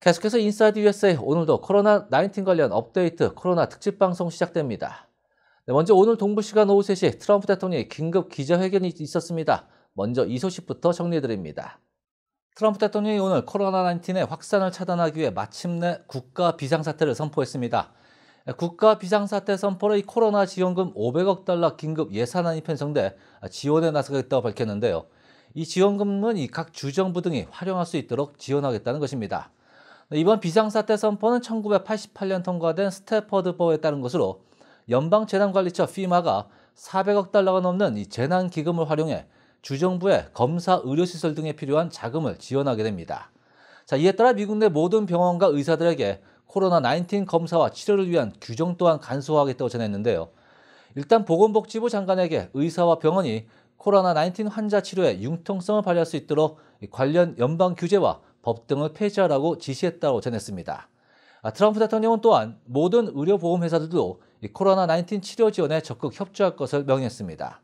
계속해서 인사이드 USA 오늘도 코로나19 관련 업데이트 코로나 특집 방송 시작됩니다. 네, 먼저 오늘 동부 시간 오후 3시 트럼프 대통령의 긴급 기자회견이 있었습니다. 먼저 이 소식부터 정리해드립니다. 트럼프 대통령이 오늘 코로나19의 확산을 차단하기 위해 마침내 국가 비상사태를 선포했습니다. 네, 국가 비상사태 선포로 이 코로나 지원금 500억 달러 긴급 예산안이 편성돼 지원에 나서겠다고 밝혔는데요. 이 지원금은 이각 주정부 등이 활용할 수 있도록 지원하겠다는 것입니다. 이번 비상사태 선포는 1988년 통과된 스태퍼드 법에 따른 것으로 연방 재난관리처 피마가 400억 달러가 넘는 이 재난 기금을 활용해 주정부의 검사 의료시설 등에 필요한 자금을 지원하게 됩니다. 자, 이에 따라 미국 내 모든 병원과 의사들에게 코로나19 검사와 치료를 위한 규정 또한 간소화하겠다고 전했는데요. 일단 보건복지부 장관에게 의사와 병원이 코로나19 환자 치료에 융통성을 발휘할 수 있도록 관련 연방 규제와 법 등을 폐지하라고 지시했다고 전했습니다. 아, 트럼프 대통령은 또한 모든 의료보험회사들도 코로나19 치료 지원에 적극 협조할 것을 명했습니다.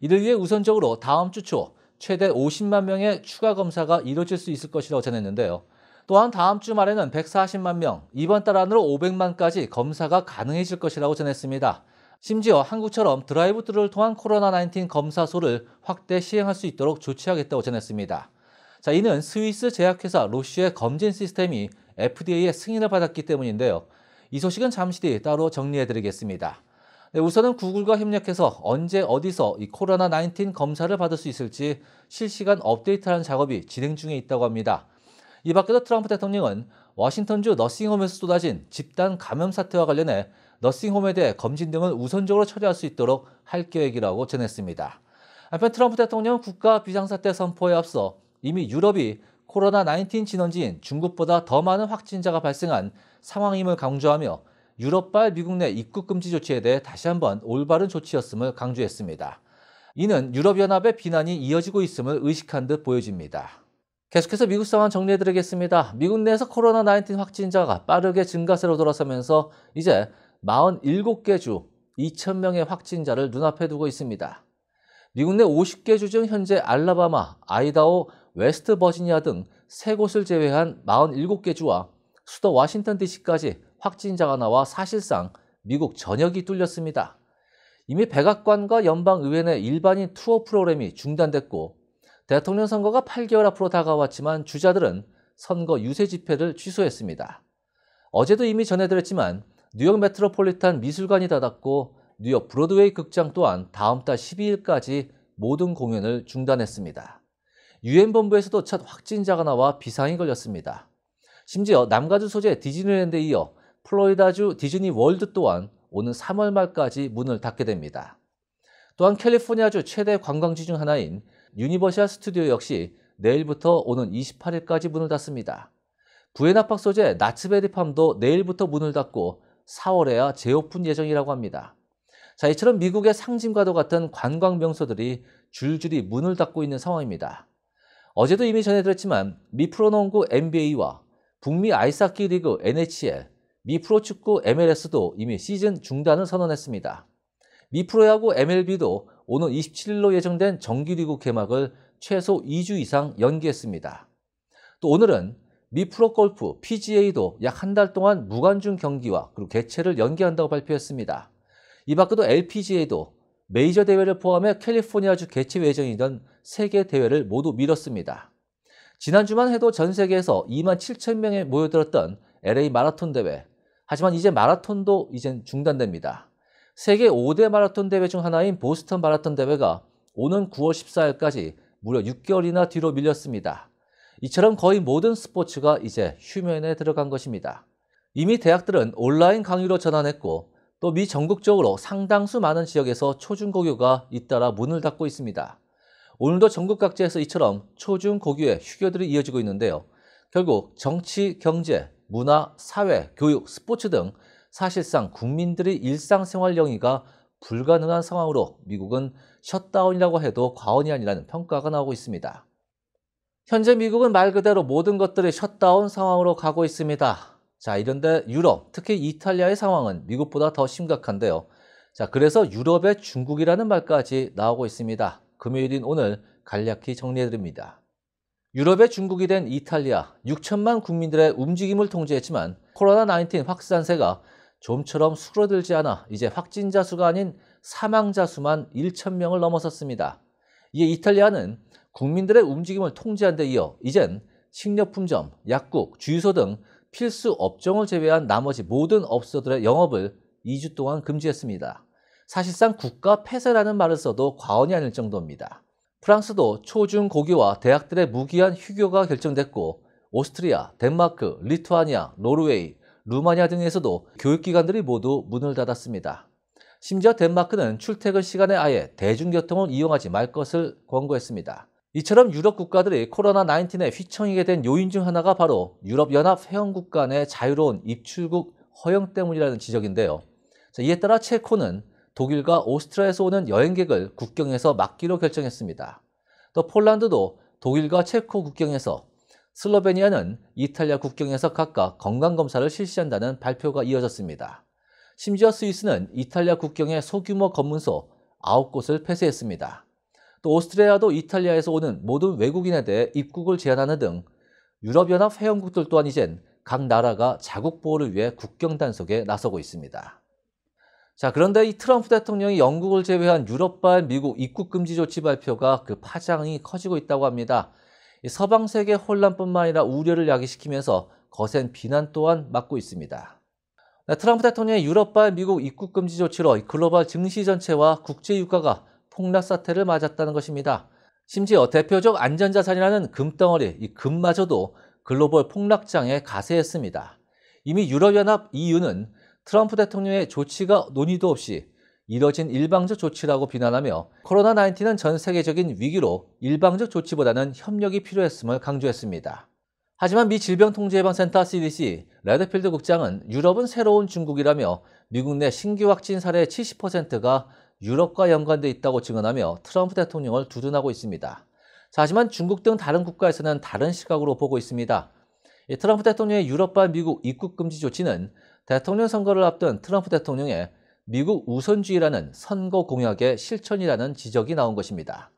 이를 위해 우선적으로 다음 주 초 최대 50만 명의 추가 검사가 이뤄질 수 있을 것이라고 전했는데요. 또한 다음 주 말에는 140만 명, 이번 달 안으로 500만까지 검사가 가능해질 것이라고 전했습니다. 심지어 한국처럼 드라이브트루를 통한 코로나19 검사소를 확대 시행할 수 있도록 조치하겠다고 전했습니다. 자, 이는 스위스 제약회사 로슈의 검진 시스템이 FDA의 승인을 받았기 때문인데요. 이 소식은 잠시 뒤 따로 정리해드리겠습니다. 네, 우선은 구글과 협력해서 언제 어디서 이 코로나19 검사를 받을 수 있을지 실시간 업데이트하는 작업이 진행 중에 있다고 합니다. 이 밖에도 트럼프 대통령은 워싱턴주 너싱홈에서 쏟아진 집단 감염 사태와 관련해 너싱홈에 대해 검진 등을 우선적으로 처리할 수 있도록 할 계획이라고 전했습니다. 한편 트럼프 대통령은 국가 비상사태 선포에 앞서 이미 유럽이 코로나19 진원지인 중국보다 더 많은 확진자가 발생한 상황임을 강조하며 유럽발 미국 내 입국 금지 조치에 대해 다시 한번 올바른 조치였음을 강조했습니다. 이는 유럽연합의 비난이 이어지고 있음을 의식한 듯 보여집니다. 계속해서 미국 상황 정리해드리겠습니다. 미국 내에서 코로나19 확진자가 빠르게 증가세로 돌아서면서 이제 47개 주 2,000명의 확진자를 눈앞에 두고 있습니다. 미국 내 50개 주 중 현재 알라바마, 아이다오 웨스트 버지니아 등 세 곳을 제외한 47개 주와 수도 워싱턴 DC까지 확진자가 나와 사실상 미국 전역이 뚫렸습니다. 이미 백악관과 연방의회 내 일반인 투어 프로그램이 중단됐고 대통령 선거가 8개월 앞으로 다가왔지만 주자들은 선거 유세 집회를 취소했습니다. 어제도 이미 전해드렸지만 뉴욕 메트로폴리탄 미술관이 닫았고 뉴욕 브로드웨이 극장 또한 다음 달 12일까지 모든 공연을 중단했습니다. 유엔 본부에서도 첫 확진자가 나와 비상이 걸렸습니다. 심지어 남가주 소재 디즈니랜드에 이어 플로리다주 디즈니 월드 또한 오는 3월 말까지 문을 닫게 됩니다. 또한 캘리포니아주 최대 관광지 중 하나인 유니버셜 스튜디오 역시 내일부터 오는 28일까지 문을 닫습니다. 부에나팍 소재 나츠베리팜도 내일부터 문을 닫고 4월에야 재오픈 예정이라고 합니다. 자, 이처럼 미국의 상징과도 같은 관광 명소들이 줄줄이 문을 닫고 있는 상황입니다. 어제도 이미 전해드렸지만 미 프로농구 NBA와 북미 아이스하키 리그 NHL, 미 프로축구 MLS도 이미 시즌 중단을 선언했습니다. 미 프로야구 MLB도 오는 27일로 예정된 정규리그 개막을 최소 2주 이상 연기했습니다. 또 오늘은 미 프로골프 PGA도 약 한 달 동안 무관중 경기와 그리고 개최를 연기한다고 발표했습니다. 이 밖에도 LPGA도 메이저 대회를 포함해 캘리포니아주 개최 예정이던 세계 대회를 모두 미뤘습니다. 지난주만 해도 전 세계에서 2만 7천 명에 모여들었던 LA 마라톤 대회. 하지만 이제 마라톤도 이젠 중단됩니다. 세계 5대 마라톤 대회 중 하나인 보스턴 마라톤 대회가 오는 9월 14일까지 무려 6개월이나 뒤로 밀렸습니다. 이처럼 거의 모든 스포츠가 이제 휴면에 들어간 것입니다. 이미 대학들은 온라인 강의로 전환했고 또 미 전국적으로 상당수 많은 지역에서 초중고교가 잇따라 문을 닫고 있습니다. 오늘도 전국 각지에서 이처럼 초중 고교의 휴교들이 이어지고 있는데요. 결국 정치, 경제, 문화, 사회, 교육, 스포츠 등 사실상 국민들의 일상생활 영위가 불가능한 상황으로 미국은 셧다운이라고 해도 과언이 아니라는 평가가 나오고 있습니다. 현재 미국은 말 그대로 모든 것들이 셧다운 상황으로 가고 있습니다. 자, 이런데 유럽, 특히 이탈리아의 상황은 미국보다 더 심각한데요. 자, 그래서 유럽의 중국이라는 말까지 나오고 있습니다. 금요일인 오늘 간략히 정리해드립니다. 유럽의 중국이 된 이탈리아 6천만 국민들의 움직임을 통제했지만 코로나19 확산세가 좀처럼 수그러들지 않아 이제 확진자 수가 아닌 사망자 수만 1천 명을 넘어섰습니다. 이에 이탈리아는 국민들의 움직임을 통제한 데 이어 이젠 식료품점, 약국, 주유소 등 필수 업종을 제외한 나머지 모든 업소들의 영업을 2주 동안 금지했습니다. 사실상 국가 폐쇄라는 말을 써도 과언이 아닐 정도입니다. 프랑스도 초중고교와 대학들의 무기한 휴교가 결정됐고 오스트리아, 덴마크, 리투아니아, 노르웨이, 루마니아 등에서도 교육기관들이 모두 문을 닫았습니다. 심지어 덴마크는 출퇴근 시간에 아예 대중교통을 이용하지 말 것을 권고했습니다. 이처럼 유럽 국가들이 코로나19에 휘청이게 된 요인 중 하나가 바로 유럽연합 회원국 간의 자유로운 입출국 허용 때문이라는 지적인데요. 이에 따라 체코는 독일과 오스트리아에서 오는 여행객을 국경에서 막기로 결정했습니다. 또 폴란드도 독일과 체코 국경에서 슬로베니아는 이탈리아 국경에서 각각 건강검사를 실시한다는 발표가 이어졌습니다. 심지어 스위스는 이탈리아 국경의 소규모 검문소 9곳을 폐쇄했습니다. 또 오스트리아도 이탈리아에서 오는 모든 외국인에 대해 입국을 제한하는 등 유럽연합 회원국들 또한 이젠 각 나라가 자국 보호를 위해 국경 단속에 나서고 있습니다. 자, 그런데 이 트럼프 대통령이 영국을 제외한 유럽발 미국 입국 금지 조치 발표가 그 파장이 커지고 있다고 합니다. 서방 세계 혼란뿐만 아니라 우려를 야기시키면서 거센 비난 또한 맞고 있습니다. 네, 트럼프 대통령의 유럽발 미국 입국 금지 조치로 글로벌 증시 전체와 국제 유가가 폭락 사태를 맞았다는 것입니다. 심지어 대표적 안전자산이라는 금덩어리, 이 금마저도 글로벌 폭락장에 가세했습니다. 이미 유럽연합 EU는 트럼프 대통령의 조치가 논의도 없이 이뤄진 일방적 조치라고 비난하며 코로나19는 전 세계적인 위기로 일방적 조치보다는 협력이 필요했음을 강조했습니다. 하지만 미 질병통제예방센터 CDC 레드필드 국장은 유럽은 새로운 중국이라며 미국 내 신규 확진 사례의 70%가 유럽과 연관돼 있다고 증언하며 트럼프 대통령을 두둔하고 있습니다. 하지만 중국 등 다른 국가에서는 다른 시각으로 보고 있습니다. 트럼프 대통령의 유럽발 미국 입국 금지 조치는 대통령 선거를 앞둔 트럼프 대통령의 미국 우선주의라는 선거 공약의 실천이라는 지적이 나온 것입니다.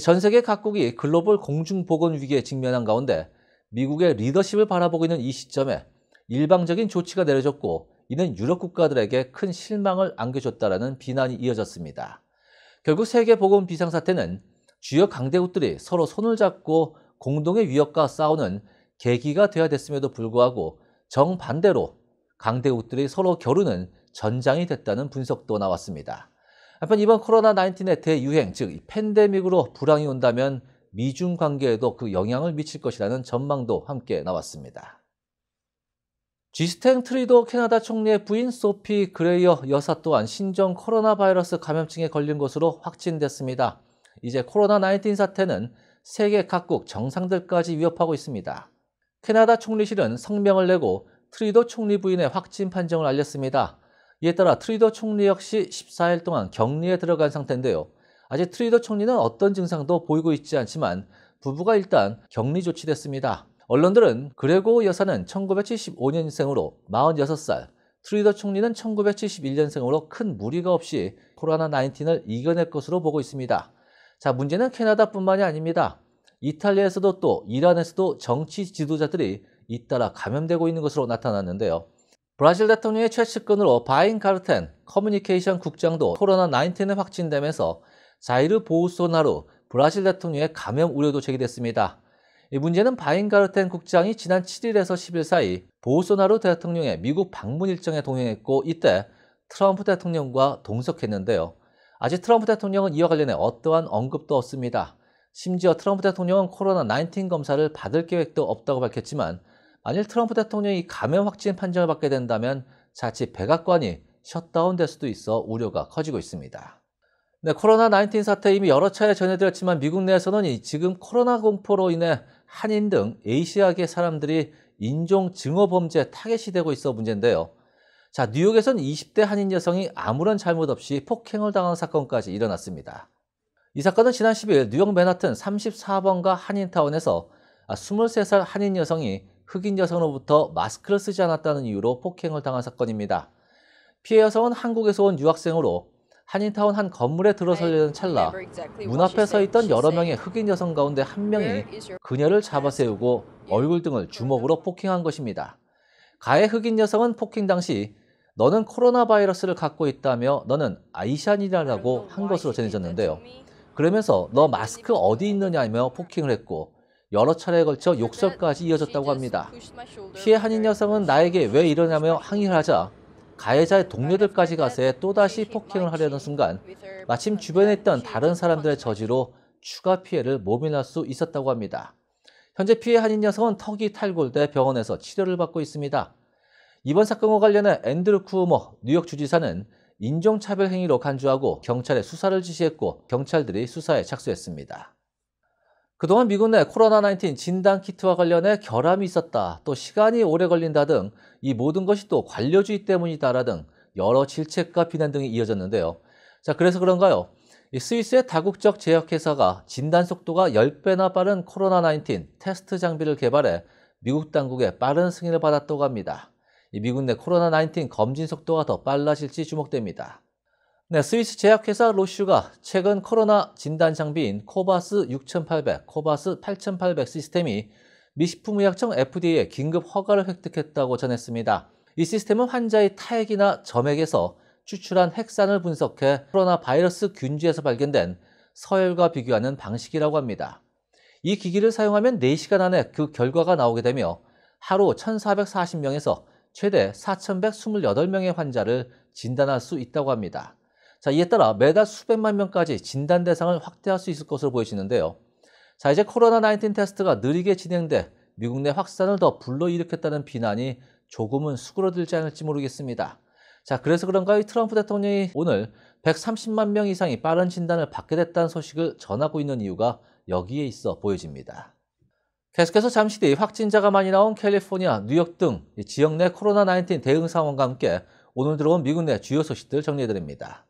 전 세계 각국이 글로벌 공중보건 위기에 직면한 가운데 미국의 리더십을 바라보고 있는 이 시점에 일방적인 조치가 내려졌고 이는 유럽 국가들에게 큰 실망을 안겨줬다라는 비난이 이어졌습니다. 결국 세계보건 비상사태는 주요 강대국들이 서로 손을 잡고 공동의 위협과 싸우는 계기가 되어야 됐음에도 불구하고 정반대로 강대국들이 서로 겨루는 전장이 됐다는 분석도 나왔습니다. 한편 이번 코로나19의 대유행, 즉 팬데믹으로 불황이 온다면 미중 관계에도 그 영향을 미칠 것이라는 전망도 함께 나왔습니다. 지스탱 트리도 캐나다 총리의 부인 소피 그레이어 여사 또한 신종 코로나 바이러스 감염증에 걸린 것으로 확진됐습니다. 이제 코로나19 사태는 세계 각국 정상들까지 위협하고 있습니다. 캐나다 총리실은 성명을 내고 트리더 총리 부인의 확진 판정을 알렸습니다. 이에 따라 트리더 총리 역시 14일 동안 격리에 들어간 상태인데요. 아직 트리더 총리는 어떤 증상도 보이고 있지 않지만 부부가 일단 격리 조치됐습니다. 언론들은 그레고 여사는 1975년생으로 46살, 트리더 총리는 1971년생으로 큰 무리가 없이 코로나19을 이겨낼 것으로 보고 있습니다. 자, 문제는 캐나다뿐만이 아닙니다. 이탈리아에서도 또 이란에서도 정치 지도자들이 잇따라 감염되고 있는 것으로 나타났는데요. 브라질 대통령의 최측근으로 바인 카르텐 커뮤니케이션 국장도 코로나19에 확진되면서 자이르 보우소나루 브라질 대통령의 감염 우려도 제기됐습니다. 이 문제는 바인 가르텐 국장이 지난 7일에서 10일 사이 보우소나루 대통령의 미국 방문 일정에 동행했고 이때 트럼프 대통령과 동석했는데요. 아직 트럼프 대통령은 이와 관련해 어떠한 언급도 없습니다. 심지어 트럼프 대통령은 코로나19 검사를 받을 계획도 없다고 밝혔지만 만일 트럼프 대통령이 감염 확진 판정을 받게 된다면 자칫 백악관이 셧다운될 수도 있어 우려가 커지고 있습니다. 네, 코로나19 사태 이미 여러 차례 전해드렸지만 미국 내에서는 지금 코로나 공포로 인해 한인 등 에이시아계 사람들이 인종 증오 범죄 타겟이 되고 있어 문제인데요. 자, 뉴욕에선 20대 한인 여성이 아무런 잘못 없이 폭행을 당한 사건까지 일어났습니다. 이 사건은 지난 10일 뉴욕 맨하튼 34번가 한인타운에서 23살 아, 한인 여성이 흑인 여성으로부터 마스크를 쓰지 않았다는 이유로 폭행을 당한 사건입니다. 피해 여성은 한국에서 온 유학생으로 한인타운 한 건물에 들어서려는 찰나 문 앞에 서 있던 여러 명의 흑인 여성 가운데 한 명이 그녀를 잡아세우고 얼굴 등을 주먹으로 폭행한 것입니다. 가해 흑인 여성은 폭행 당시 너는 코로나 바이러스를 갖고 있다며 너는 아이샨이라고 한 것으로 전해졌는데요. 그러면서 너 마스크 어디 있느냐며 폭행을 했고 여러 차례에 걸쳐 욕설까지 이어졌다고 합니다. 피해 한인 여성은 나에게 왜 이러냐며 항의를 하자 가해자의 동료들까지 가세 또다시 폭행을 하려는 순간 마침 주변에 있던 다른 사람들의 저지로 추가 피해를 모면할 수 있었다고 합니다. 현재 피해 한인 여성은 턱이 탈골돼 병원에서 치료를 받고 있습니다. 이번 사건과 관련해 앤드루 쿠우머 뉴욕 주지사는 인종차별 행위로 간주하고 경찰에 수사를 지시했고 경찰들이 수사에 착수했습니다. 그동안 미국 내 코로나19 진단 키트와 관련해 결함이 있었다, 또 시간이 오래 걸린다 등 이 모든 것이 또 관료주의 때문이다라 등 여러 질책과 비난 등이 이어졌는데요. 자, 그래서 그런가요? 이 스위스의 다국적 제약회사가 진단 속도가 10배나 빠른 코로나19 테스트 장비를 개발해 미국 당국의 빠른 승인을 받았다고 합니다. 이 미국 내 코로나19 검진 속도가 더 빨라질지 주목됩니다. 네, 스위스 제약회사 로슈가 최근 코로나 진단 장비인 코바스 6800, 코바스 8800 시스템이 미식품의약청 FDA의 긴급 허가를 획득했다고 전했습니다. 이 시스템은 환자의 타액이나 점액에서 추출한 핵산을 분석해 코로나 바이러스 균주에서 발견된 서열과 비교하는 방식이라고 합니다. 이 기기를 사용하면 4시간 안에 그 결과가 나오게 되며 하루 1,440명에서 최대 4,128명의 환자를 진단할 수 있다고 합니다. 자, 이에 따라 매달 수백만 명까지 진단 대상을 확대할 수 있을 것으로 보여지는데요. 자, 이제 코로나19 테스트가 느리게 진행돼 미국 내 확산을 더 불러일으켰다는 비난이 조금은 수그러들지 않을지 모르겠습니다. 자, 그래서 그런가 요 트럼프 대통령이 오늘 130만 명 이상이 빠른 진단을 받게 됐다는 소식을 전하고 있는 이유가 여기에 있어 보여집니다. 계속해서 잠시 뒤 확진자가 많이 나온 캘리포니아, 뉴욕 등 지역 내 코로나19 대응 상황과 함께 오늘 들어온 미국 내 주요 소식들 정리해드립니다.